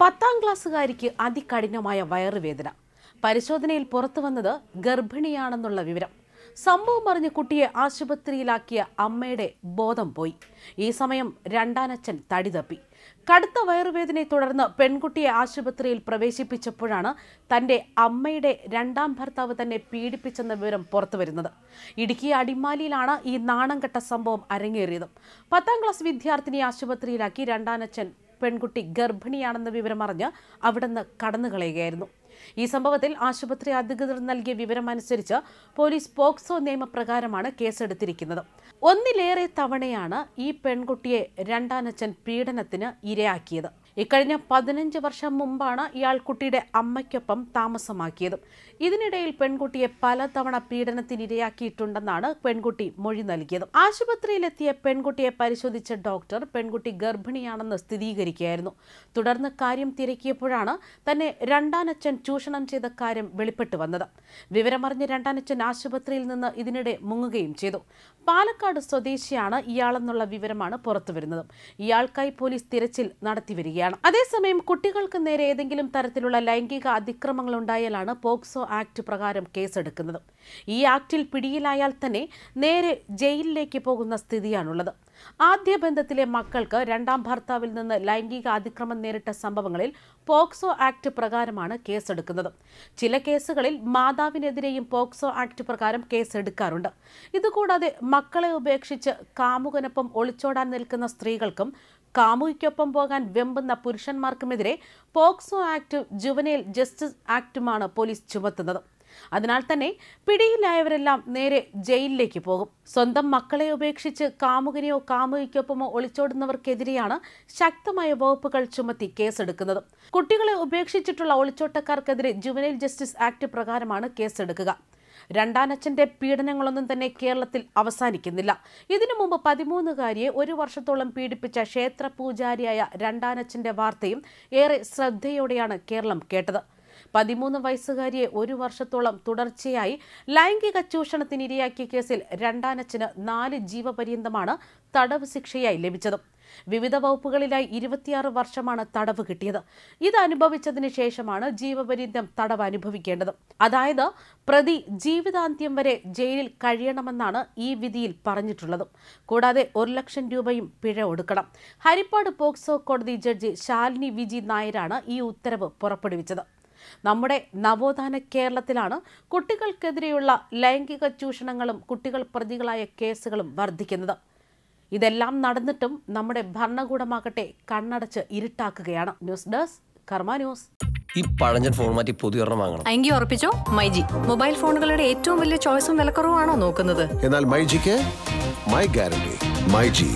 പത്താം ക്ലാസ്സുകാരിക്ക് അതികഠിനമായ വയറുവേദന പരിശോധനയിൽ പുറത്തു വന്നത് ഗർഭിണിയാണെന്നുള്ള വിവരം സംഭവം അറിഞ്ഞ് കുട്ടിയെ ആശുപത്രിയിലാക്കിയ അമ്മയുടെ ബോധം പോയി ഈ സമയം രണ്ടാനച്ഛൻ തടി തപ്പി കടുത്ത വയറുവേദനയെ തുടർന്ന് പെൺകുട്ടിയെ ആശുപത്രിയിൽ പ്രവേശിപ്പിച്ചപ്പോഴാണ് തൻ്റെ അമ്മയുടെ രണ്ടാം ഭർത്താവ് തന്നെ പീഡിപ്പിച്ചെന്ന വിവരം പുറത്തുവരുന്നത് ഇടുക്കി അടിമാലിയിലാണ് ഈ നാണം കെട്ട സംഭവം അരങ്ങേറിയത് പത്താം ക്ലാസ് വിദ്യാർത്ഥിനി ആശുപത്രിയിലാക്കി രണ്ടാനച്ഛൻ പെൺകുട്ടി ഗർഭിണിയാണെന്ന വിവരം അറിഞ്ഞ് അവിടുന്ന് കടന്നുകളയുകയായിരുന്നു ഈ സംഭവത്തിൽ ആശുപത്രി അധികൃതർ നൽകിയ വിവരം അനുസരിച്ച് പോലീസ് പോക്സോ നിയമപ്രകാരമാണ് കേസെടുത്തിരിക്കുന്നത് ഒന്നിലേറെ തവണയാണ് ഈ പെൺകുട്ടിയെ രണ്ടാനച്ഛൻ പീഡനത്തിന് ഇരയാക്കിയത് ഇക്കഴിഞ്ഞ പതിനഞ്ച് വർഷം മുമ്പാണ് ഇയാൾ കുട്ടിയുടെ അമ്മയ്ക്കൊപ്പം താമസമാക്കിയത് ഇതിനിടയിൽ പെൺകുട്ടിയെ പലതവണ പീഡനത്തിനിരയാക്കിയിട്ടുണ്ടെന്നാണ് പെൺകുട്ടി മൊഴി നൽകിയത് ആശുപത്രിയിലെത്തിയ പെൺകുട്ടിയെ പരിശോധിച്ച ഡോക്ടർ പെൺകുട്ടി ഗർഭിണിയാണെന്ന് സ്ഥിരീകരിക്കുകയായിരുന്നു തുടർന്ന് കാര്യം തിരക്കിയപ്പോഴാണ് തന്നെ രണ്ടാനച്ഛൻ ചൂഷണം ചെയ്ത കാര്യം വെളിപ്പെട്ടു വന്നത് വിവരമറിഞ്ഞ് രണ്ടാനച്ഛൻ ആശുപത്രിയിൽ നിന്ന് ഇതിനിടെ മുങ്ങുകയും ചെയ്തു പാലക്കാട് സ്വദേശിയാണ് ഇയാളെന്നുള്ള വിവരമാണ് പുറത്തുവരുന്നത് ഇയാൾക്കായി പോലീസ് തിരച്ചിൽ നടത്തിവരികയാണ് വരികയാണ് അതേസമയം കുട്ടികൾക്ക് നേരെ ഏതെങ്കിലും തരത്തിലുള്ള ലൈംഗിക അതിക്രമങ്ങൾ ഉണ്ടായാലാണ് പോക്സോ ആക്ട് പ്രകാരം കേസെടുക്കുന്നത് ഈ ആക്ടിൽ പിടിയിലായാൽ തന്നെ നേരെ ജയിലിലേക്ക് പോകുന്ന സ്ഥിതിയാണുള്ളത് ആദ്യ ബന്ധത്തിലെ മക്കൾക്ക് രണ്ടാം ഭർത്താവിൽ നിന്ന് ലൈംഗിക അതിക്രമം നേരിട്ട സംഭവങ്ങളിൽ പോക്സോ ആക്ട് പ്രകാരമാണ് കേസെടുക്കുന്നത് ചില കേസുകളിൽ മാതാവിനെതിരെയും പോക്സോ ആക്ട് പ്രകാരം കേസെടുക്കാറുണ്ട് ഇതുകൂടാതെ മക്കളെ ഉപേക്ഷിച്ച് കാമുകനൊപ്പം ഒളിച്ചോടാൻ നിൽക്കുന്ന സ്ത്രീകൾക്കും കാമുകിക്കൊപ്പം പോകാൻ വെമ്പുന്ന പുരുഷന്മാർക്കുമെതിരെ പോക്സോ ആക്ട് ജുവനൈൽ ജസ്റ്റിസ് ആക്ടുമാണ് പോലീസ് ചുമത്തുന്നത് അതിനാൽ തന്നെ പിടിയിലായവരെല്ലാം നേരെ ജയിലിലേക്ക് പോകും സ്വന്തം മക്കളെ ഉപേക്ഷിച്ച് കാമുകനെയോ കാമുകിക്കൊപ്പമോ ഒളിച്ചോടുന്നവർക്കെതിരെയാണ് ശക്തമായ വകുപ്പുകൾ ചുമത്തി കേസെടുക്കുന്നത് കുട്ടികളെ ഉപേക്ഷിച്ചിട്ടുള്ള ഒളിച്ചോട്ടക്കാർക്കെതിരെ ജുവനൈൽ ജസ്റ്റിസ് ആക്ട് പ്രകാരമാണ് കേസെടുക്കുക രണ്ടാനച്ഛന്റെ പീഡനങ്ങളൊന്നും തന്നെ കേരളത്തിൽ അവസാനിക്കുന്നില്ല ഇതിനു മുമ്പ് പതിമൂന്നുകാരിയെ ഒരു വർഷത്തോളം പീഡിപ്പിച്ച ക്ഷേത്ര പൂജാരിയായ രണ്ടാനച്ഛന്റെ വാർത്തയും ഏറെ ശ്രദ്ധയോടെയാണ് കേരളം കേട്ടത് പതിമൂന്ന് വയസ്സുകാരിയെ ഒരു വർഷത്തോളം തുടർച്ചയായി ലൈംഗിക ചൂഷണത്തിനിരയാക്കിയ കേസിൽ രണ്ടാനച്ചിന് നാല് ജീവപര്യന്തമാണ് തടവ് ശിക്ഷയായി ലഭിച്ചത് വിവിധ വകുപ്പുകളിലായി ഇരുപത്തിയാറ് വർഷമാണ് തടവ് കിട്ടിയത് ഇത് അനുഭവിച്ചതിന് ശേഷമാണ് ജീവപര്യന്തം തടവ് അനുഭവിക്കേണ്ടത് അതായത് പ്രതി ജീവിതാന്ത്യം വരെ ജയിലിൽ കഴിയണമെന്നാണ് ഈ വിധിയിൽ പറഞ്ഞിട്ടുള്ളത് കൂടാതെ ഒരു ലക്ഷം രൂപയും പിഴ ഒടുക്കണം ഹരിപ്പാട് പോക്സോ കോടതി ജഡ്ജി ശാലിനി വിജി നായരാണ് ഈ ഉത്തരവ് പുറപ്പെടുവിച്ചത് നമ്മുടെ നവോത്ഥാന കേരളത്തിലാണ് കുട്ടികൾക്കെതിരെയുള്ള ലൈംഗിക ചൂഷണങ്ങളും കുട്ടികൾ പ്രതികളായ കേസുകളും വർദ്ധിക്കുന്നത് ഇതെല്ലാം നടന്നിട്ടും നമ്മുടെ ഭരണകൂടമാകട്ടെ കണ്ണടച്ച് ഇരുട്ടാക്കുകയാണ് ന്യൂസ് ഡെസ്ക് കർമ്മ ന്യൂസ് ഈ പഴഞ്ഞൻ ഫോർമാറ്റിൽ പുതിയ എങ്കിൽ ഉറപ്പിച്ചോ മൈജി മൊബൈൽ ഫോണുകളുടെ ഏറ്റവും വലിയ ചോയ്സും വിലക്കുറവാണോ നോക്കുന്നത് എന്നാൽ മൈജിക്ക് മൈ ഗ്യാരണ്ടി മൈജി